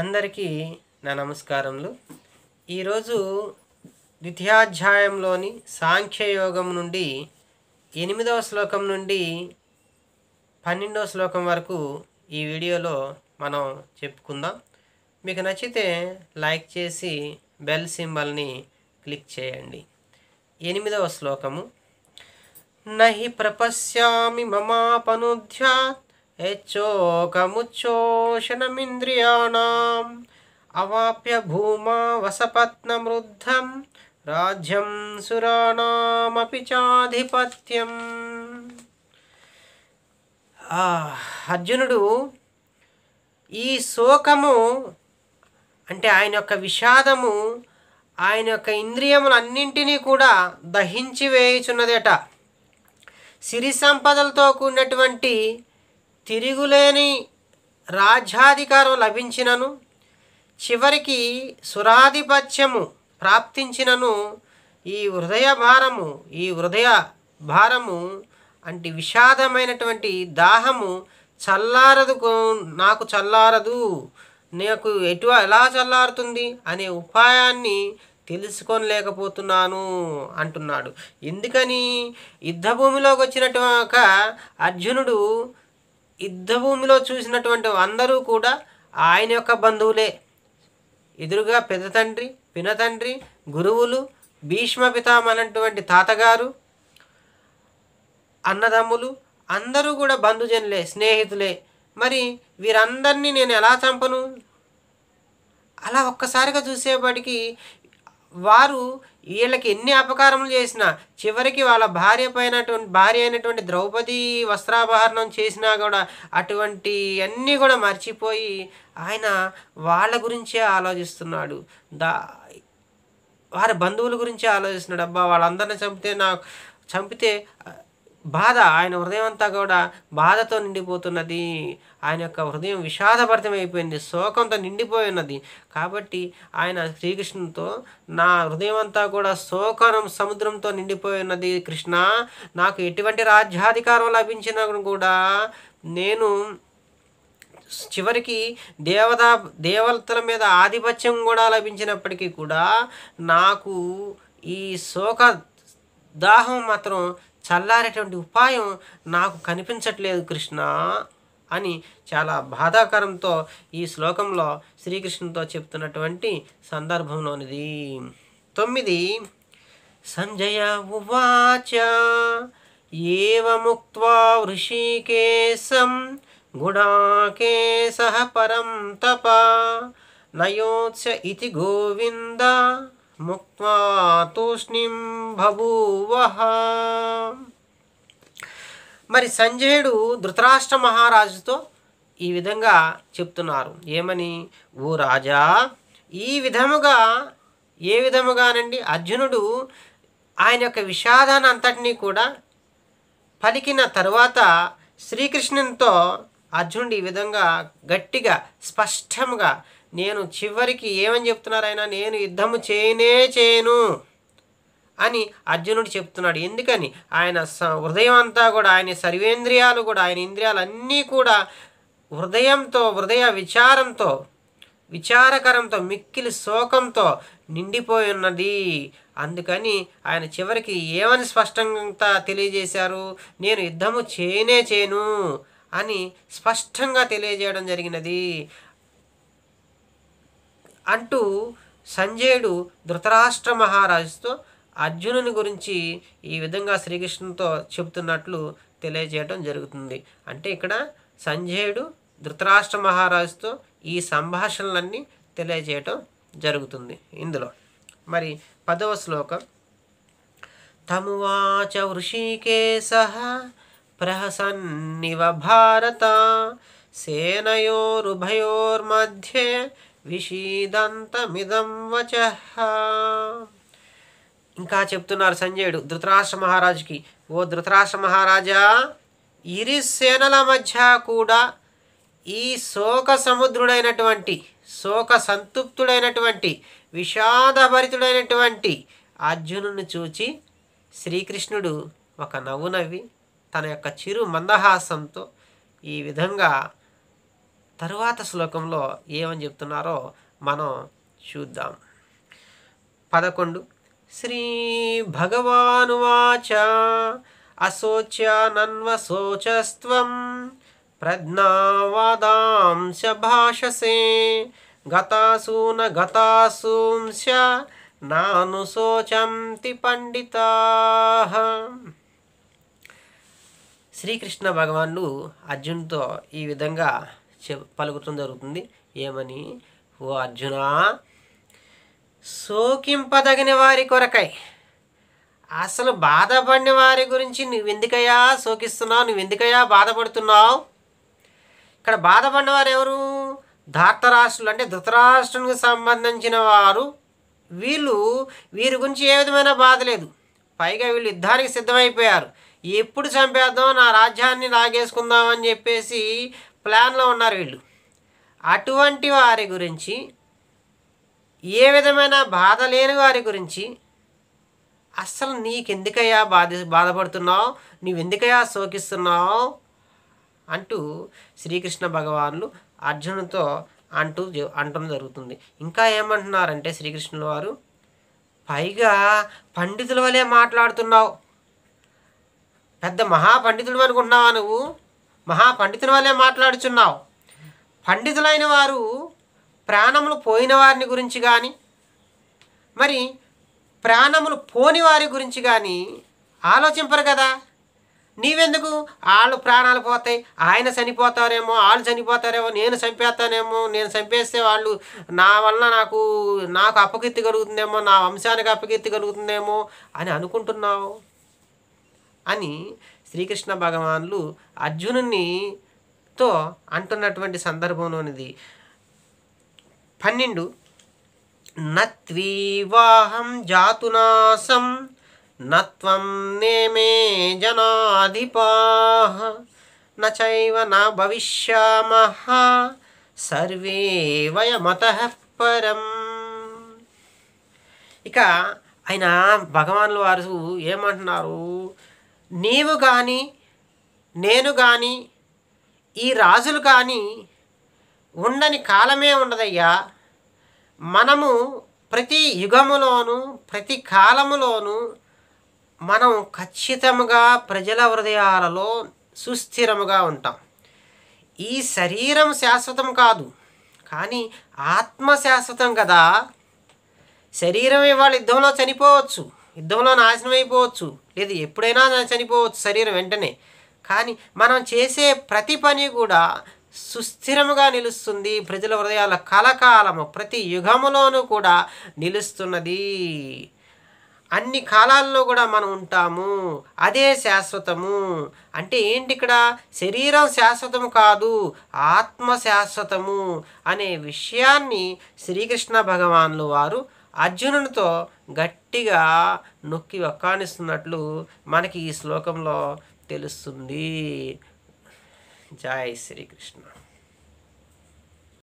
అందరికీ నా నమస్కారములు ఈరోజు ద్వితీయాధ్యాయంలోని సాంఖ్యయోగం నుండి ఎనిమిదవ శ్లోకం నుండి పన్నెండవ శ్లోకం వరకు ఈ వీడియోలో మనం చెప్పుకుందాం మీకు నచ్చితే లైక్ చేసి బెల్ సింబల్ని క్లిక్ చేయండి ఎనిమిదవ శ్లోకము నహి ప్రపశ్యామి మమాపనుధ్యాత్ యచ్చోకముచ్చోషణమింద్రియాణం అవాప్య భూమా వసపత్నమృద్ధం రాజ్యం సురాణమపి చాధిపత్యం అర్జునుడు ఈ శోకము అంటే ఆయన యొక్క విషాదము ఆయన యొక్క ఇంద్రియములన్నింటినీ కూడా దహించి వేయుచున్నదేట సిరి సంపదలతో కూడినటువంటి తిరుగులేని రాజ్యాధికారం లభించినను చివరికి సురాధిపత్యము ప్రాప్తించినను ఈ హృదయ భారము ఈ హృదయ భారము అంటే విషాదమైనటువంటి దాహము చల్లారదు నాకు చల్లారదు నాకు ఎటు ఎలా చల్లారుతుంది అనే ఉపాయాన్ని తెలుసుకోలేకపోతున్నాను అంటున్నాడు ఎందుకని యుద్ధభూమిలోకి వచ్చినట్టు అర్జునుడు యుద్ధ భూమిలో చూసినటువంటి అందరూ కూడా ఆయన యొక్క బంధువులే ఎదురుగా పెద్ద తండ్రి పినతండ్రి గురువులు భీష్మ పితామనటువంటి తాతగారు అన్నదమ్ములు అందరూ కూడా బంధుజనులే స్నేహితులే మరి వీరందరినీ నేను ఎలా చంపను అలా ఒక్కసారిగా చూసేపాటికి వారు వీళ్ళకి ఎన్ని అపకారములు చేసినా చివరికి వాళ్ళ భార్య పైనటువంటి భార్య అయినటువంటి ద్రౌపది వస్త్రాభరణం చేసినా కూడా అటువంటి అన్నీ కూడా మర్చిపోయి ఆయన వాళ్ళ గురించే ఆలోచిస్తున్నాడు దా వారి బంధువుల గురించే ఆలోచిస్తున్నాడు అబ్బా వాళ్ళందరిని చంపితే నాకు చంపితే బాధ ఆయన హృదయం అంతా కూడా బాధతో నిండిపోతున్నది ఆయన యొక్క హృదయం విషాదభరితమైపోయింది శోకంతో నిండిపోయి ఉన్నది కాబట్టి ఆయన శ్రీకృష్ణునితో నా హృదయం అంతా కూడా శోకం సముద్రంతో నిండిపోయి ఉన్నది కృష్ణ నాకు ఎటువంటి రాజ్యాధికారం లభించిన కూడా నేను చివరికి దేవతా దేవతల మీద ఆధిపత్యం కూడా లభించినప్పటికీ కూడా నాకు ఈ శోక దాహం మాత్రం చల్లారేటువంటి ఉపాయం నాకు కనిపించట్లేదు కృష్ణ అని చాలా బాధాకరంతో ఈ శ్లోకంలో శ్రీకృష్ణుతో చెప్తున్నటువంటి సందర్భంలోనిది తొమ్మిది సంజయ ఉవాచ ఏవముక్త్వా ఋషికేశం గుడాకేశ పరం తప నయోత్స ఇది గోవింద ముక్వా బూవ మరి సంజయుడు ధృతరాష్ట్ర మహారాజుతో ఈ విధంగా చెప్తున్నారు ఏమని ఓ రాజా ఈ విధముగా ఏ విధముగానండి అర్జునుడు ఆయన యొక్క విషాదాన్ని అంతటినీ కూడా పలికిన తర్వాత శ్రీకృష్ణునితో అర్జునుడు ఈ విధంగా గట్టిగా స్పష్టంగా నేను చివరికి ఏమని చెప్తున్నారు నేను యుద్ధము చేయనే చేయను అని అర్జునుడు చెప్తున్నాడు ఎందుకని ఆయన హృదయం అంతా కూడా ఆయన సర్వేంద్రియాలు కూడా ఆయన ఇంద్రియాలన్నీ కూడా హృదయంతో హృదయ విచారంతో విచారకరంతో మిక్కిలి శోకంతో నిండిపోయి ఉన్నది అందుకని ఆయన చివరికి ఏమని స్పష్టంగా తెలియజేశారు నేను యుద్ధము చేయనే చేయను అని స్పష్టంగా తెలియజేయడం జరిగినది అంటూ సంజయుడు ధృతరాష్ట్ర మహారాజుతో అర్జునుని గురించి ఈ విధంగా శ్రీకృష్ణుతో చెబుతున్నట్లు తెలియజేయడం జరుగుతుంది అంటే ఇక్కడ సంజయుడు ధృతరాష్ట్ర మహారాజుతో ఈ సంభాషణలన్నీ తెలియజేయటం జరుగుతుంది ఇందులో మరి పదవ శ్లోకం తమువాచ వృషికేశ ప్రహసన్నివ భారత సేనయోరుభయోర్మధ్యే విషీదంతమిదం వచ ఇంకా చెప్తున్నారు సంజయుడు ధృతరాష్ట్ర మహారాజుకి ఓ ధృతరాష్ట్ర మహారాజా ఇరి సేనల మధ్య కూడా ఈ శోక సముద్రుడైనటువంటి శోక సంతృప్తుడైనటువంటి విషాదభరితుడైనటువంటి అర్జునుని చూచి శ్రీకృష్ణుడు ఒక నవ్వు నవ్వి తన యొక్క చిరు మందహాసంతో ఈ విధంగా తరువాత శ్లోకంలో ఏమని చెప్తున్నారో మనం చూద్దాం పదకొండు శ్రీ భగవానువాచ అశోచ్యానన్వశోచస్త్వం ప్రజ్ఞావాదాంశ భాషసే గతాసూన గతాసూంశ నాను శోచంతి పండిత శ్రీకృష్ణ భగవానుడు అర్జున్తో ఈ విధంగా పలుకుటం జరుగుతుంది ఏమని ఓ అర్జున శోకింపదగిన వారి కొరకై అసలు బాధపడిన వారి గురించి నువ్వెందుకయ్యా శోకిస్తున్నావు నువ్వెందుకయ్యా బాధపడుతున్నావు ఇక్కడ బాధపడిన వారు ఎవరు ధార్తరాష్ట్రులు అంటే ధృతరాష్ట్రునికి సంబంధించిన వారు వీళ్ళు వీరి గురించి ఏ విధమైన బాధ లేదు పైగా వీళ్ళు యుద్ధానికి సిద్ధమైపోయారు ఎప్పుడు చంపేద్దాం నా రాజ్యాన్ని లాగేసుకుందామని అని చెప్పేసి ప్లాన్లో ఉన్నారు వీళ్ళు అటువంటి వారి గురించి ఏ విధమైన బాధ లేని వారి గురించి అస్సలు నీకెందుకయ్యా బాధ బాధపడుతున్నావు ఎందుకయ్యా శోకిస్తున్నావు అంటూ శ్రీకృష్ణ భగవానులు అర్జునుతో అంటూ అంటం జరుగుతుంది ఇంకా ఏమంటున్నారంటే శ్రీకృష్ణుల వారు పైగా పండితుల వలె మాట్లాడుతున్నావు పెద్ద మహాపండితుడు అనుకుంటున్నావా నువ్వు మహాపండితుని వల్లే మాట్లాడుచున్నావు పండితులైన వారు ప్రాణములు పోయిన వారిని గురించి కానీ మరి ప్రాణములు పోని వారి గురించి కానీ ఆలోచింపరు కదా నీవెందుకు వాళ్ళు ప్రాణాలు పోతాయి ఆయన చనిపోతారేమో వాళ్ళు చనిపోతారేమో నేను చంపేస్తానేమో నేను చంపేస్తే వాళ్ళు నా వలన నాకు నాకు అప్పకీర్తి కలుగుతుందేమో నా వంశానికి అప్పకీర్తి కలుగుతుందేమో అని అనుకుంటున్నావు అని శ్రీకృష్ణ భగవానులు అర్జునునితో అంటున్నటువంటి సందర్భంలోనిది పన్నెండు నత్వీవాహం జాతునాశం నత్వం నేమే జనాధిపాహ నైవ నా భవిష్యామహ సర్వే వయమత పరం ఇక ఆయన భగవాన్ల వారు ఏమంటున్నారు నీవు కానీ నేను కానీ ఈ రాజులు కానీ ఉండని కాలమే ఉండదయ్యా మనము ప్రతి యుగములోను ప్రతి కాలములోను మనం ఖచ్చితముగా ప్రజల హృదయాలలో సుస్థిరముగా ఉంటాం ఈ శరీరం శాశ్వతం కాదు కానీ ఆత్మ శాశ్వతం కదా శరీరం ఇవాళ యుద్ధంలో చనిపోవచ్చు యుద్ధంలో నాశనం అయిపోవచ్చు లేదు ఎప్పుడైనా చనిపోవచ్చు శరీరం వెంటనే కానీ మనం చేసే ప్రతి పని కూడా సుస్థిరముగా నిలుస్తుంది ప్రజల హృదయాల కలకాలము ప్రతి యుగములోనూ కూడా నిలుస్తున్నది అన్ని కాలాల్లో కూడా మనం ఉంటాము అదే శాశ్వతము అంటే ఏంటి ఇక్కడ శరీరం శాశ్వతము కాదు ఆత్మ శాశ్వతము అనే విషయాన్ని శ్రీకృష్ణ భగవాన్లు వారు అర్జునునితో గట్టిగా నొక్కి ఒక్కానిస్తున్నట్లు మనకి ఈ శ్లోకంలో తెలుస్తుంది జై శ్రీకృష్ణ